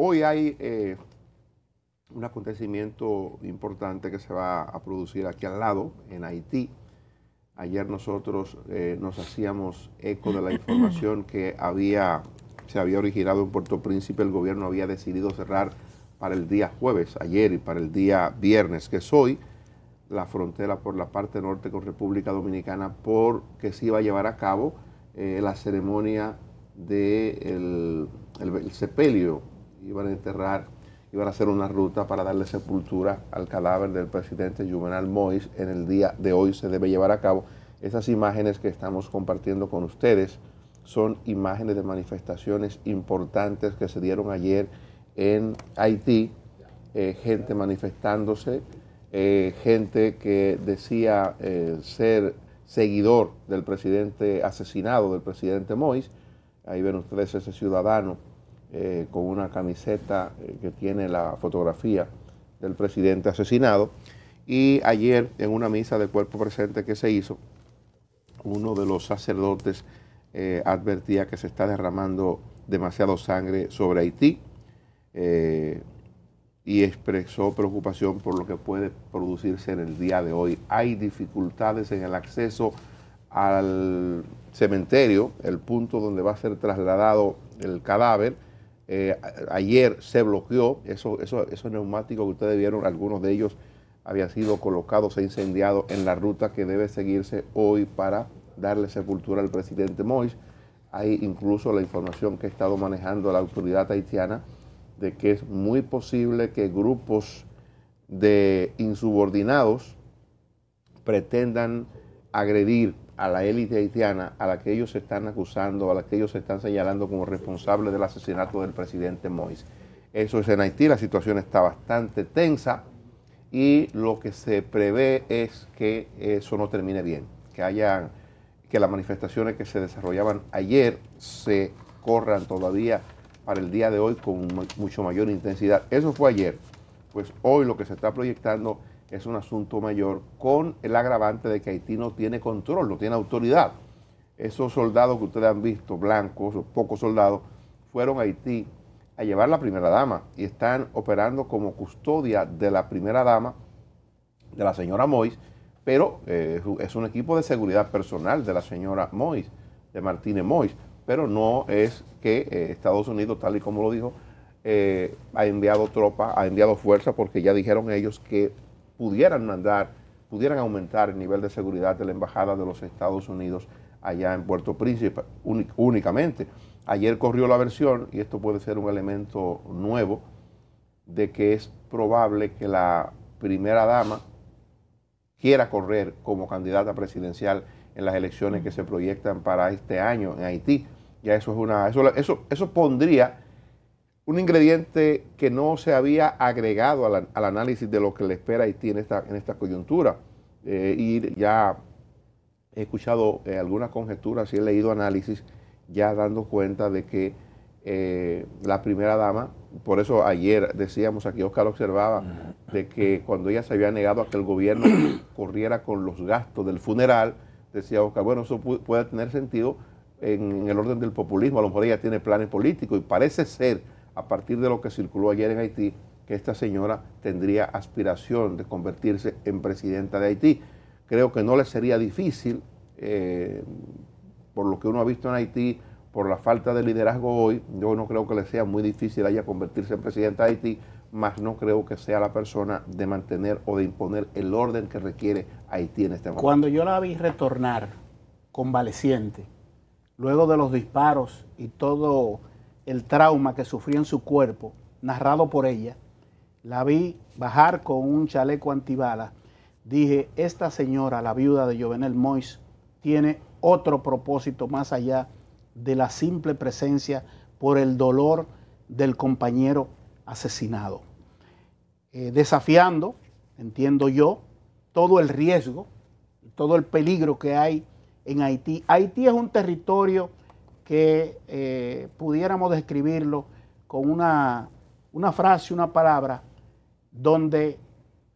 Hoy hay eh, un acontecimiento importante que se va a producir aquí al lado, en Haití. Ayer nosotros eh, nos hacíamos eco de la información que había, se había originado en Puerto Príncipe. El gobierno había decidido cerrar para el día jueves, ayer y para el día viernes, que es hoy, la frontera por la parte norte con República Dominicana, porque se iba a llevar a cabo eh, la ceremonia del sepelio iban a enterrar, iban a hacer una ruta para darle sepultura al cadáver del presidente Juvenal Mois. En el día de hoy se debe llevar a cabo. Esas imágenes que estamos compartiendo con ustedes son imágenes de manifestaciones importantes que se dieron ayer en Haití, eh, gente manifestándose, eh, gente que decía eh, ser seguidor del presidente asesinado, del presidente Mois. Ahí ven ustedes ese ciudadano eh, con una camiseta eh, que tiene la fotografía del presidente asesinado. Y ayer, en una misa de cuerpo presente que se hizo, uno de los sacerdotes eh, advertía que se está derramando demasiado sangre sobre Haití y expresó preocupación por lo que puede producirse en el día de hoy. Hay dificultades en el acceso al cementerio, el punto donde va a ser trasladado el cadáver eh, ayer se bloqueó, esos eso, neumáticos que ustedes vieron, algunos de ellos habían sido colocados e incendiados en la ruta que debe seguirse hoy para darle sepultura al presidente Mois. Hay incluso la información que ha estado manejando la autoridad haitiana de que es muy posible que grupos de insubordinados pretendan agredir a la élite haitiana, a la que ellos se están acusando, a la que ellos se están señalando como responsable del asesinato del presidente Moïse. Eso es en Haití, la situación está bastante tensa y lo que se prevé es que eso no termine bien, que haya que las manifestaciones que se desarrollaban ayer se corran todavía para el día de hoy con mucho mayor intensidad. Eso fue ayer. Pues hoy lo que se está proyectando es un asunto mayor, con el agravante de que Haití no tiene control, no tiene autoridad. Esos soldados que ustedes han visto, blancos, pocos soldados, fueron a Haití a llevar la primera dama y están operando como custodia de la primera dama, de la señora Mois, pero eh, es un equipo de seguridad personal de la señora Mois, de Martínez Mois, pero no es que eh, Estados Unidos, tal y como lo dijo, eh, ha enviado tropas, ha enviado fuerza, porque ya dijeron ellos que pudieran mandar, pudieran aumentar el nivel de seguridad de la Embajada de los Estados Unidos allá en Puerto Príncipe únicamente. Ayer corrió la versión, y esto puede ser un elemento nuevo, de que es probable que la primera dama quiera correr como candidata presidencial en las elecciones que se proyectan para este año en Haití. Ya eso es una, eso, eso, eso pondría un ingrediente que no se había agregado al, análisis de lo que le espera a Haití en esta, en esta coyuntura. Eh, y ya he escuchado eh, algunas conjeturas y he leído análisis ya dando cuenta de que eh, la primera dama, por eso ayer decíamos aquí, Oscar observaba, de que cuando ella se había negado a que el gobierno corriera con los gastos del funeral, decía Oscar, bueno, eso puede tener sentido en el orden del populismo, a lo mejor ella tiene planes políticos y parece ser a partir de lo que circuló ayer en Haití, que esta señora tendría aspiración de convertirse en presidenta de Haití. Creo que no le sería difícil, eh, por lo que uno ha visto en Haití, por la falta de liderazgo hoy, yo no creo que le sea muy difícil a ella convertirse en presidenta de Haití, mas no creo que sea la persona de mantener o de imponer el orden que requiere Haití en este momento. Cuando yo la vi retornar convaleciente, luego de los disparos y todo el trauma que sufrió en su cuerpo, narrado por ella, la vi bajar con un chaleco antibala. dije, esta señora, la viuda de Jovenel Mois, tiene otro propósito más allá de la simple presencia por el dolor del compañero asesinado. Eh, desafiando, entiendo yo, todo el riesgo, todo el peligro que hay en Haití. Haití es un territorio que eh, pudiéramos describirlo con una, frase, una palabra, donde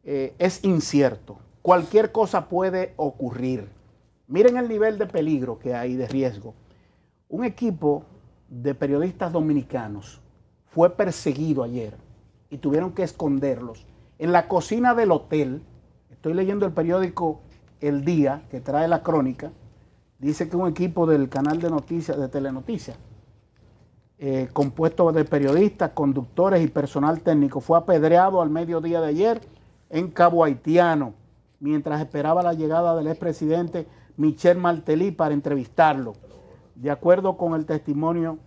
eh, es incierto. Cualquier cosa puede ocurrir. Miren el nivel de peligro que hay, de riesgo. Un equipo de periodistas dominicanos fue perseguido ayer y tuvieron que esconderlos. En la cocina del hotel, estoy leyendo el periódico El Día, que trae la crónica, Dice que un equipo del canal de noticias, de Telenoticias, eh, compuesto de periodistas, conductores y personal técnico, fue apedreado al mediodía de ayer en Cabo Haitiano, mientras esperaba la llegada del expresidente Michel Martelly para entrevistarlo. De acuerdo con el testimonio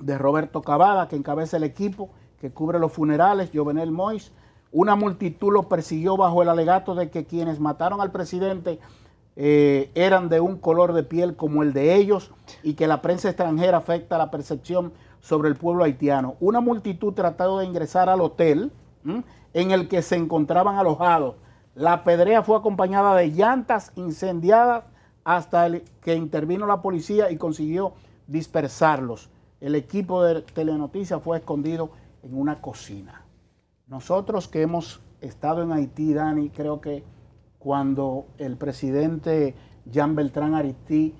de Roberto Cavada, que encabeza el equipo que cubre los funerales, Jovenel Mois, una multitud lo persiguió bajo el alegato de que quienes mataron al presidente eh, eran de un color de piel como el de ellos y que la prensa extranjera afecta la percepción sobre el pueblo haitiano. Una multitud trató de ingresar al hotel en el que se encontraban alojados. La pedrea fue acompañada de llantas incendiadas hasta que intervino la policía y consiguió dispersarlos. El equipo de telenoticias fue escondido en una cocina. Nosotros que hemos estado en Haití, Dani, creo que cuando el presidente Jean Beltrán Aristí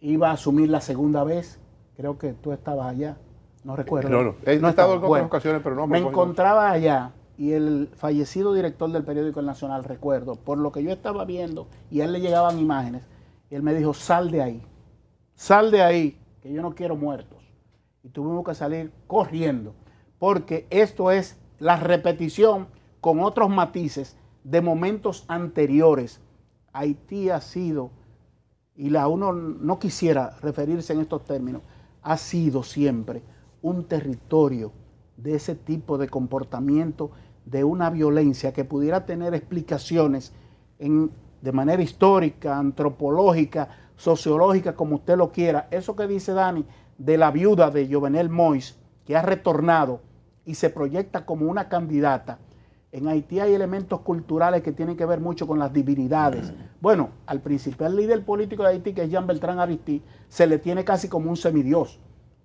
iba a asumir la segunda vez. Creo que tú estabas allá, no eh, recuerdo. No, no, he estado en otras ocasiones, pero no me, me encontraba allá y el fallecido director del periódico El Nacional, recuerdo, por lo que yo estaba viendo y a él le llegaban imágenes, él me dijo, sal de ahí, sal de ahí, que yo no quiero muertos. Y tuvimos que salir corriendo, porque esto es la repetición con otros matices de momentos anteriores. Haití ha sido, y la uno no quisiera referirse en estos términos, ha sido siempre un territorio de ese tipo de comportamiento, de una violencia que pudiera tener explicaciones en, de manera histórica, antropológica, sociológica, como usted lo quiera. Eso que dice Dani de la viuda de Jovenel Mois, que ha retornado y se proyecta como una candidata, en Haití hay elementos culturales que tienen que ver mucho con las divinidades. Mm. Bueno, al principal líder político de Haití, que es Jean Beltrán Aristí, se le tiene casi como un semidios.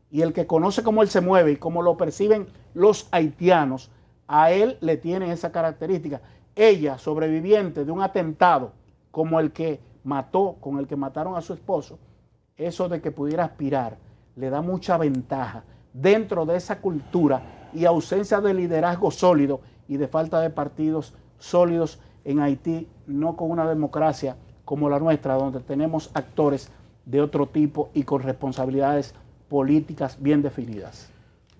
Y el que conoce cómo él se mueve y cómo lo perciben los haitianos, a él le tiene esa característica. Ella, sobreviviente de un atentado como el que mató, con el que mataron a su esposo, eso de que pudiera aspirar, le da mucha ventaja dentro de esa cultura y ausencia de liderazgo sólido y de falta de partidos sólidos en Haití, no con una democracia como la nuestra, donde tenemos actores de otro tipo y con responsabilidades políticas bien definidas.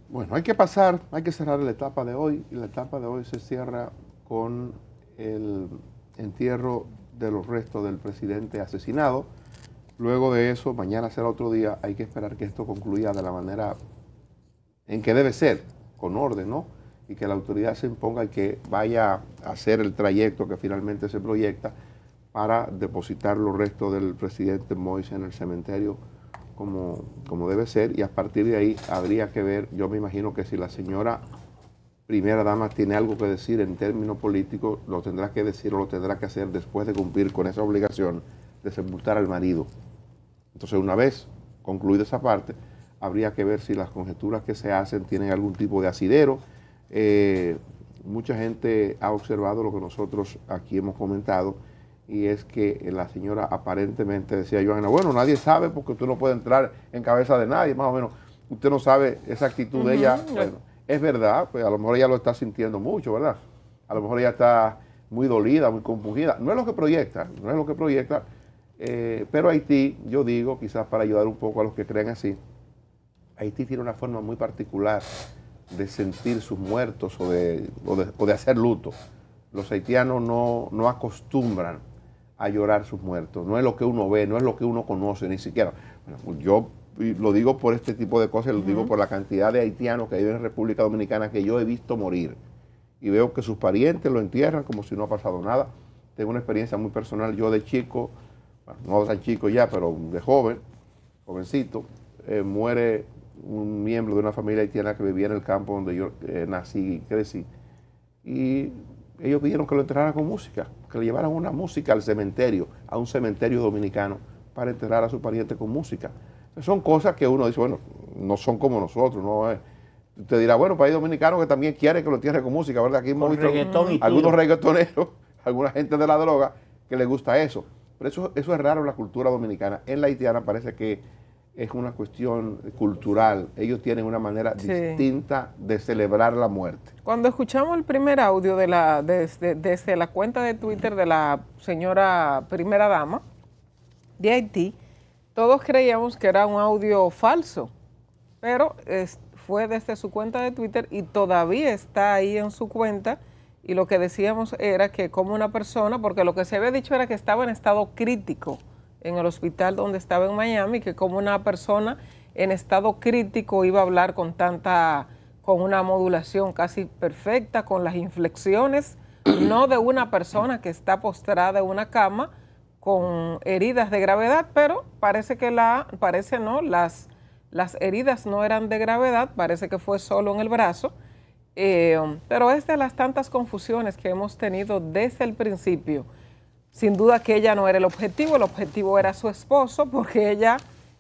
Bueno, hay que pasar, hay que cerrar la etapa de hoy y la etapa de hoy se cierra con el entierro de los restos del presidente asesinado. Luego de eso, mañana será otro día, hay que esperar que esto concluya de la manera en que debe ser, con orden, ¿no? y que la autoridad se imponga y que vaya a hacer el trayecto que finalmente se proyecta para depositar los restos del presidente Moise en el cementerio como, como debe ser y a partir de ahí habría que ver, yo me imagino que si la señora primera dama tiene algo que decir en términos políticos, lo tendrá que decir o lo tendrá que hacer después de cumplir con esa obligación de sepultar al marido. Entonces una vez concluida esa parte, habría que ver si las conjeturas que se hacen tienen algún tipo de asidero, eh, mucha gente ha observado lo que nosotros aquí hemos comentado y es que eh, la señora aparentemente decía, Joana, bueno, nadie sabe porque usted no puede entrar en cabeza de nadie, más o menos. Usted no sabe esa actitud de ella. Bueno, es verdad, pues a lo mejor ella lo está sintiendo mucho, ¿verdad? A lo mejor ella está muy dolida, muy compungida. No es lo que proyecta, no es lo que proyecta. Eh, pero Haití, yo digo, quizás para ayudar un poco a los que crean así, Haití tiene una forma muy particular de sentir sus muertos o de, o de, hacer luto. Los haitianos no, acostumbran a llorar sus muertos. No es lo que uno ve, no es lo que uno conoce, ni siquiera. yo lo digo por este tipo de cosas, lo digo por la cantidad de haitianos que hay en República Dominicana que yo he visto morir. Y veo que sus parientes lo entierran como si no ha pasado nada. Tengo una experiencia muy personal. Yo de chico, no tan chico ya, pero de joven, jovencito, eh, muere un miembro de una familia haitiana que vivía en el campo donde yo eh, nací y crecí. Y ellos pidieron que lo enterraran con música, que le llevaran una música al cementerio, a un cementerio dominicano, para enterrar a su pariente con música. Son cosas que uno dice, bueno, no son como nosotros, no eh, Te dirá, bueno, país dominicano que también quiere que lo entierre con música, ¿verdad? Aquí hemos visto algunos reggaetoneros, alguna gente de la droga que le gusta eso. Pero eso, eso es raro en la cultura dominicana. En la haitiana parece que es una cuestión cultural. Ellos tienen una manera distinta de celebrar la muerte. Cuando escuchamos el primer audio de la, desde, la cuenta de Twitter de la señora primera dama de Haití, todos creíamos que era un audio falso, pero fue desde su cuenta de Twitter y todavía está ahí en su cuenta. Y lo que decíamos era que como una persona, porque lo que se había dicho era que estaba en estado crítico en el hospital donde estaba en Miami, que como una persona en estado crítico iba a hablar con tanta, con una modulación casi perfecta, con las inflexiones, no de una persona que está postrada en una cama con heridas de gravedad, pero parece que la, parece no, las, heridas no eran de gravedad, parece que fue solo en el brazo, eh, pero es de las tantas confusiones que hemos tenido desde el principio sin duda que ella no era el objetivo, el objetivo era su esposo, porque ella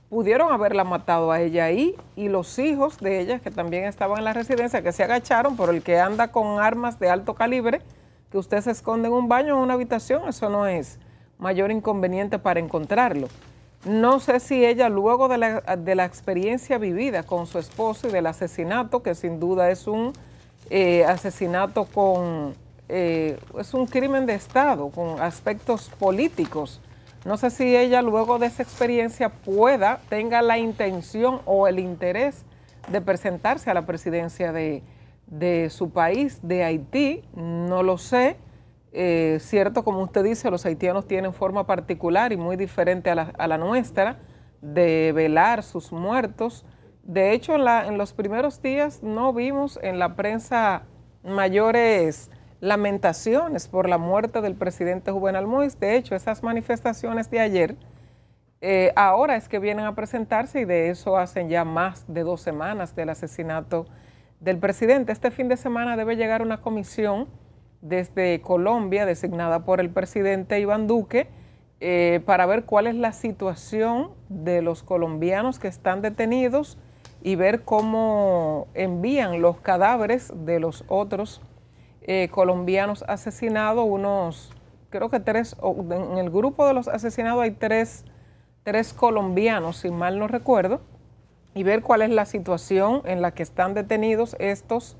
pudieron haberla matado a ella ahí y los hijos de ella, que también estaban en la residencia, que se agacharon, por el que anda con armas de alto calibre, que usted se esconde en un baño o en una habitación, eso no es mayor inconveniente para encontrarlo. No sé si ella, luego de la, experiencia vivida con su esposo y del asesinato, que sin duda es un eh, asesinato con eh, es un crimen de Estado con aspectos políticos. No sé si ella luego de esa experiencia pueda, tenga la intención o el interés de presentarse a la presidencia de, su país, de Haití, no lo sé. Eh, cierto, como usted dice, los haitianos tienen forma particular y muy diferente a la, nuestra de velar sus muertos. De hecho, la, en los primeros días no vimos en la prensa mayores lamentaciones por la muerte del presidente Juvenal Mois. De hecho, esas manifestaciones de ayer eh, ahora es que vienen a presentarse y de eso hacen ya más de dos semanas del asesinato del presidente. Este fin de semana debe llegar una comisión desde Colombia designada por el presidente Iván Duque eh, para ver cuál es la situación de los colombianos que están detenidos y ver cómo envían los cadáveres de los otros eh, colombianos asesinados, unos, creo que tres, en el grupo de los asesinados hay tres, tres colombianos, si mal no recuerdo, y ver cuál es la situación en la que están detenidos estos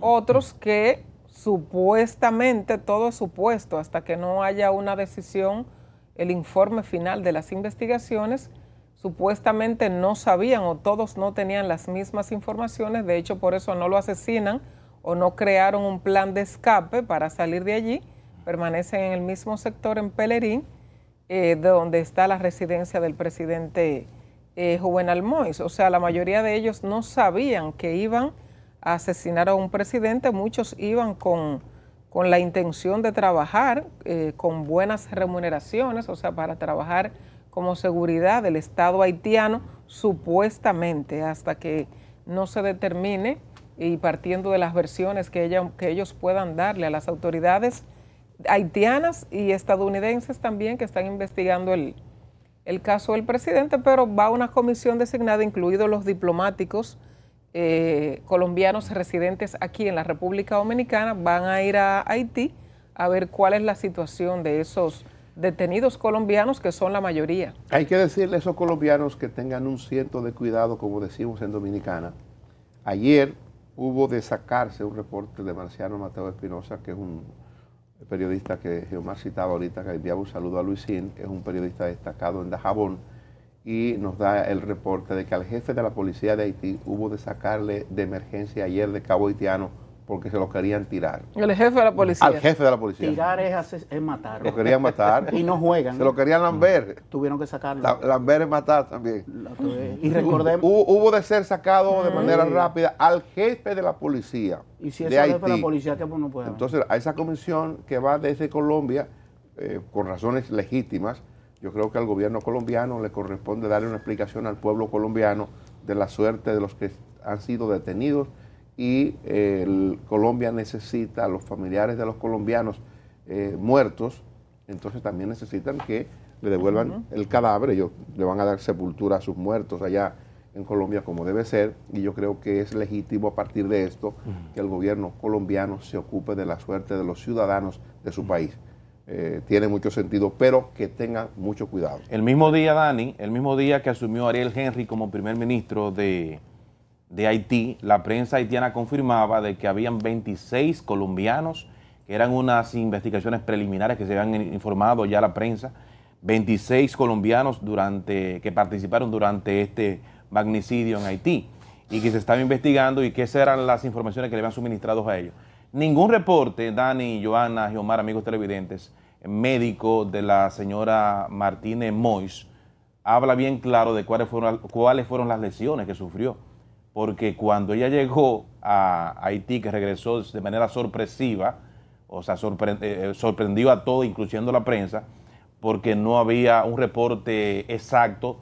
otros que supuestamente, todo es supuesto, hasta que no haya una decisión, el informe final de las investigaciones, supuestamente no sabían o todos no tenían las mismas informaciones, de hecho por eso no lo asesinan, o no crearon un plan de escape para salir de allí, permanecen en el mismo sector en Pelerín, eh, donde está la residencia del presidente eh, Juvenal Mois. O sea, la mayoría de ellos no sabían que iban a asesinar a un presidente, muchos iban con, la intención de trabajar eh, con buenas remuneraciones, o sea, para trabajar como seguridad del Estado haitiano, supuestamente, hasta que no se determine y partiendo de las versiones que, ella, que ellos puedan darle a las autoridades haitianas y estadounidenses también que están investigando el, caso del presidente, pero va una comisión designada, incluidos los diplomáticos eh, colombianos residentes aquí en la República Dominicana, van a ir a Haití a ver cuál es la situación de esos detenidos colombianos, que son la mayoría. Hay que decirle a esos colombianos que tengan un cierto de cuidado, como decimos en Dominicana. Ayer hubo de sacarse un reporte de Marciano Mateo Espinosa, que es un periodista que más citaba ahorita, que enviaba un saludo a Luisín, es un periodista destacado en Dajabón, y nos da el reporte de que al jefe de la policía de Haití hubo de sacarle de emergencia ayer de Cabo Haitiano porque se los querían tirar. El jefe de la policía. Al jefe de la policía. Tirar es, es matar. Lo querían matar. y no juegan. Se lo querían lamber. Tuvieron que sacarlo. lamber es matar también. Y recordemos. Hubo, de ser sacado de manera rápida al jefe de la policía. Y si es el jefe de la policía, ¿qué pues puede? Entonces, a esa comisión que va desde Colombia, eh, con razones legítimas, yo creo que al gobierno colombiano le corresponde darle una explicación al pueblo colombiano de la suerte de los que han sido detenidos y eh, Colombia necesita, a los familiares de los colombianos eh, muertos, entonces también necesitan que le devuelvan el cadáver, ellos le van a dar sepultura a sus muertos allá en Colombia como debe ser, y yo creo que es legítimo a partir de esto que el gobierno colombiano se ocupe de la suerte de los ciudadanos de su país. Eh, tiene mucho sentido, pero que tengan mucho cuidado. El mismo día, Dani, el mismo día que asumió Ariel Henry como primer ministro de, de Haití, la prensa haitiana confirmaba de que habían 26 colombianos, que eran unas investigaciones preliminares que se habían informado ya la prensa, 26 colombianos durante, que participaron durante este magnicidio en Haití y que se estaba investigando y que esas eran las informaciones que le habían suministrado a ellos. Ningún reporte, Dani, Joana, Omar, amigos televidentes, médico de la señora Martínez Mois, habla bien claro de cuáles fueron, cuáles fueron las lesiones que sufrió porque cuando ella llegó a Haití, que regresó de manera sorpresiva, o sea, eh, eh, sorprendió a todo, incluyendo la prensa, porque no había un reporte exacto,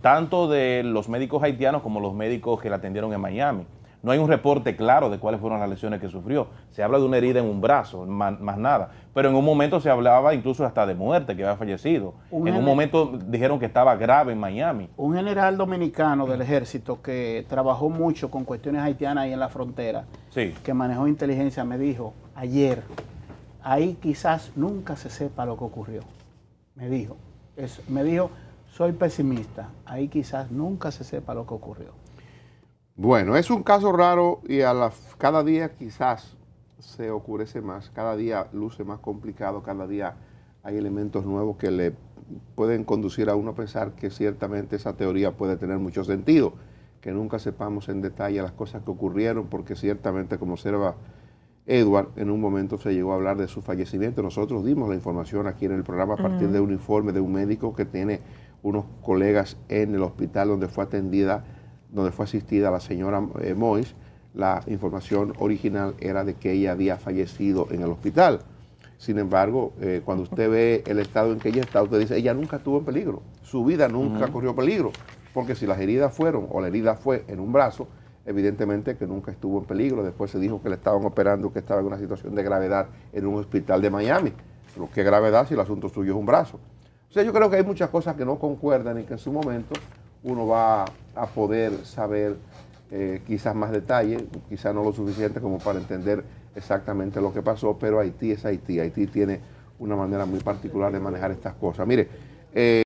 tanto de los médicos haitianos como los médicos que la atendieron en Miami. No hay un reporte claro de cuáles fueron las lesiones que sufrió. Se habla de una herida en un brazo, más, nada. Pero en un momento se hablaba incluso hasta de muerte, que había fallecido. en un momento dijeron que estaba grave en Miami. Un general dominicano del ejército que trabajó mucho con cuestiones haitianas ahí en la frontera, sí. que manejó inteligencia, me dijo ayer, ahí quizás nunca se sepa lo que ocurrió. Me dijo, es, me dijo, soy pesimista, ahí quizás nunca se sepa lo que ocurrió. Bueno, es un caso raro y a cada día quizás se oscurece más, cada día luce más complicado, cada día hay elementos nuevos que le pueden conducir a uno a pensar que ciertamente esa teoría puede tener mucho sentido, que nunca sepamos en detalle las cosas que ocurrieron, porque ciertamente, como observa Edward, en un momento se llegó a hablar de su fallecimiento. Nosotros dimos la información aquí en el programa a partir de un informe de un médico que tiene unos colegas en el hospital donde fue atendida donde fue asistida la señora eh, Mois, la información original era de que ella había fallecido en el hospital. Sin embargo, eh, cuando usted ve el estado en que ella está, usted dice, ella nunca estuvo en peligro, su vida nunca corrió peligro, porque si las heridas fueron o la herida fue en un brazo, evidentemente que nunca estuvo en peligro. Después se dijo que le estaban operando, que estaba en una situación de gravedad en un hospital de Miami. Pero qué gravedad si el asunto suyo es un brazo. O sea, yo creo que hay muchas cosas que no concuerdan y que en su momento uno va a poder saber eh, quizás más detalles, quizás no lo suficiente como para entender exactamente lo que pasó, pero Haití es Haití. Haití tiene una manera muy particular de manejar estas cosas. Mire, eh,